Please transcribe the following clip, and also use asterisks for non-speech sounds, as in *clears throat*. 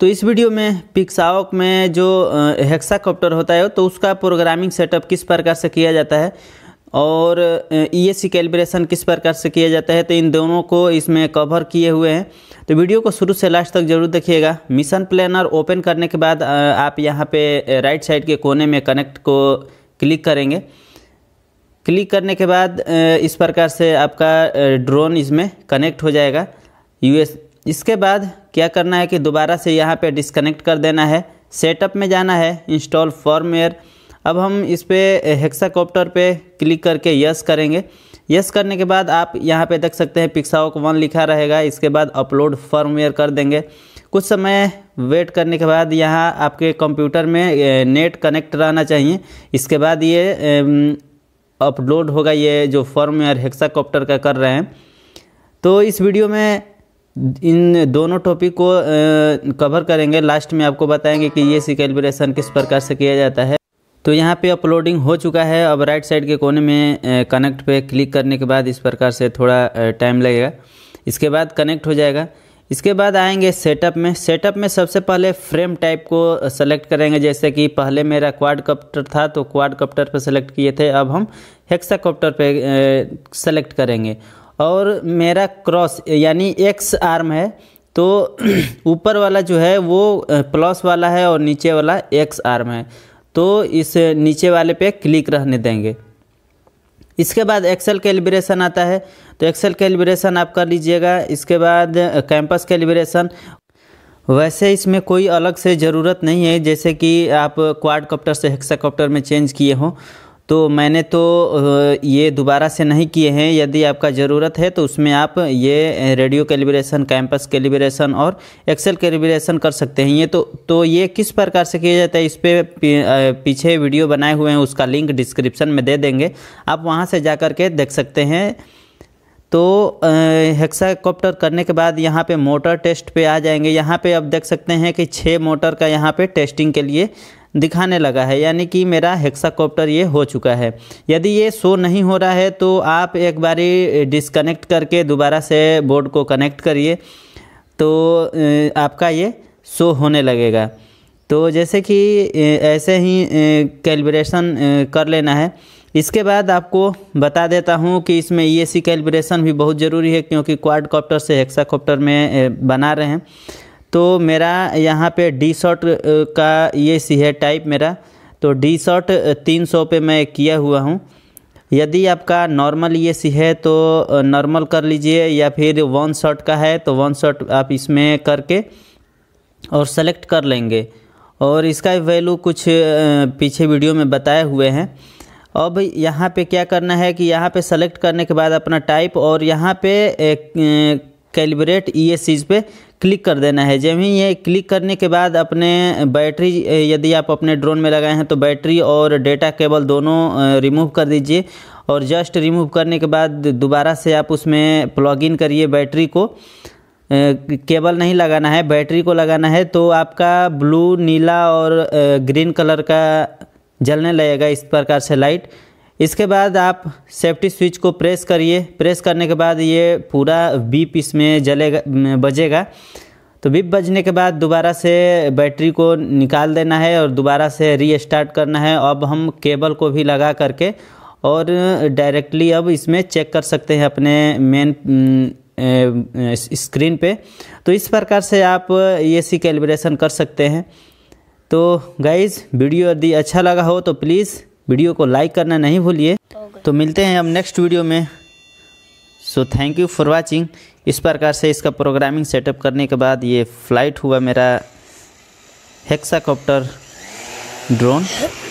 तो इस वीडियो में पिक्सावक में जो हेक्साकॉप्टर होता है तो उसका प्रोग्रामिंग सेटअप किस प्रकार से किया जाता है और ई एस सी कैलिब्रेशन किस प्रकार से किया जाता है तो इन दोनों को इसमें कवर किए हुए हैं तो वीडियो को शुरू से लास्ट तक जरूर देखिएगा मिशन प्लानर ओपन करने के बाद आप यहाँ पे राइट साइड के कोने में कनेक्ट को क्लिक करेंगे क्लिक करने के बाद इस प्रकार से आपका ड्रोन इसमें कनेक्ट हो जाएगा यूएस इसके बाद क्या करना है कि दोबारा से यहाँ पे डिसकनेक्ट कर देना है सेटअप में जाना है इंस्टॉल फॉर्मवेयर अब हम इस पर हेक्साकॉप्टर पे क्लिक करके यस करेंगे यस करने के बाद आप यहाँ पे देख सकते हैं पिक्साओक वन लिखा रहेगा इसके बाद अपलोड फॉर्मवेयर कर देंगे कुछ समय वेट करने के बाद यहाँ आपके कंप्यूटर में नेट कनेक्ट रहना चाहिए इसके बाद ये अपलोड होगा ये जो फॉर्मवेयर हेक्साकॉप्टर का कर रहे हैं तो इस वीडियो में इन दोनों टॉपिक को कवर करेंगे लास्ट में आपको बताएंगे कि ये सी कैलिब्रेशन किस प्रकार से किया जाता है तो यहाँ पे अपलोडिंग हो चुका है अब राइट साइड के कोने में कनेक्ट पे क्लिक करने के बाद इस प्रकार से थोड़ा टाइम लगेगा इसके बाद कनेक्ट हो जाएगा इसके बाद आएंगे सेटअप में सेटअप में सबसे पहले फ्रेम टाइप को सेलेक्ट करेंगे जैसे कि पहले मेरा क्वाड कॉप्टर था तो क्वाड कॉप्टर पर सेलेक्ट किए थे अब हम हेक्सा कॉप्टर पर सेलेक्ट करेंगे और मेरा क्रॉस यानी एक्स आर्म है तो *clears throat* ऊपर वाला जो है वो प्लस वाला है और नीचे वाला एक्स आर्म है तो इस नीचे वाले पे क्लिक रहने देंगे इसके बाद एक्सेल कैलिब्रेशन आता है तो एक्सेल कैलिब्रेशन आप कर लीजिएगा इसके बाद कैंपस कैलिब्रेशन वैसे इसमें कोई अलग से ज़रूरत नहीं है जैसे कि आप क्वाड कॉप्टर से हेक्साकॉप्टर में चेंज किए हों तो मैंने तो ये दोबारा से नहीं किए हैं यदि आपका ज़रूरत है तो उसमें आप ये रेडियो कैलिब्रेशन कैंपस कैलिब्रेशन और एक्सेल कैलिब्रेशन कर सकते हैं ये तो तो ये किस प्रकार से किया जाता है इस पर पीछे वीडियो बनाए हुए हैं उसका लिंक डिस्क्रिप्शन में दे देंगे आप वहाँ से जा कर के देख सकते हैं तो हेक्साकॉप्टर करने के बाद यहाँ पे मोटर टेस्ट पे आ जाएंगे यहाँ पे आप देख सकते हैं कि छः मोटर का यहाँ पे टेस्टिंग के लिए दिखाने लगा है यानी कि मेरा हेक्साकॉप्टर ये हो चुका है यदि ये शो नहीं हो रहा है तो आप एक बारी डिसकनेक्ट करके दोबारा से बोर्ड को कनेक्ट करिए तो आपका ये शो होने लगेगा तो जैसे कि ऐसे ही कैलिब्रेशन कर लेना है इसके बाद आपको बता देता हूँ कि इसमें ई e कैलिब्रेशन भी बहुत ज़रूरी है क्योंकि क्वाड कॉप्टर से हेक्सा कॉप्टर में बना रहे हैं तो मेरा यहाँ पे डी शॉट का ये सी है टाइप मेरा तो डी शॉट तीन सौ पे मैं किया हुआ हूँ यदि आपका नॉर्मल ये सी है तो नॉर्मल कर लीजिए या फिर वन शॉट का है तो वन शॉट आप इसमें करके और सेलेक्ट कर लेंगे और इसका वैल्यू कुछ पीछे वीडियो में बताए हुए हैं अब यहाँ पे क्या करना है कि यहाँ पे सेलेक्ट करने के बाद अपना टाइप और यहाँ पे कैलिब्रेट एस चीज़ पे क्लिक कर देना है जब ही ये क्लिक करने के बाद अपने बैटरी यदि आप अपने ड्रोन में लगाए हैं तो बैटरी और डेटा केबल दोनों रिमूव कर दीजिए और जस्ट रिमूव करने के बाद दोबारा से आप उसमें प्लग इन करिए बैटरी को केबल नहीं लगाना है बैटरी को लगाना है तो आपका ब्लू नीला और ग्रीन कलर का जलने लगेगा इस प्रकार से लाइट इसके बाद आप सेफ्टी स्विच को प्रेस करिए प्रेस करने के बाद ये पूरा बीप इसमें जलेगा बजेगा तो बीप बजने के बाद दोबारा से बैटरी को निकाल देना है और दोबारा से रीस्टार्ट करना है अब हम केबल को भी लगा करके और डायरेक्टली अब इसमें चेक कर सकते हैं अपने मेन स्क्रीन पे तो इस प्रकार से आप ये सी कैलिब्रेशन कर सकते हैं तो गाइज़ वीडियो यदि अच्छा लगा हो तो प्लीज़ वीडियो को लाइक करना नहीं भूलिए तो मिलते हैं हम नेक्स्ट वीडियो में so thank you for watching इस प्रकार से इसका प्रोग्रामिंग सेटअप करने के बाद ये फ्लाइट हुआ मेरा हेक्साकॉप्टर ड्रोन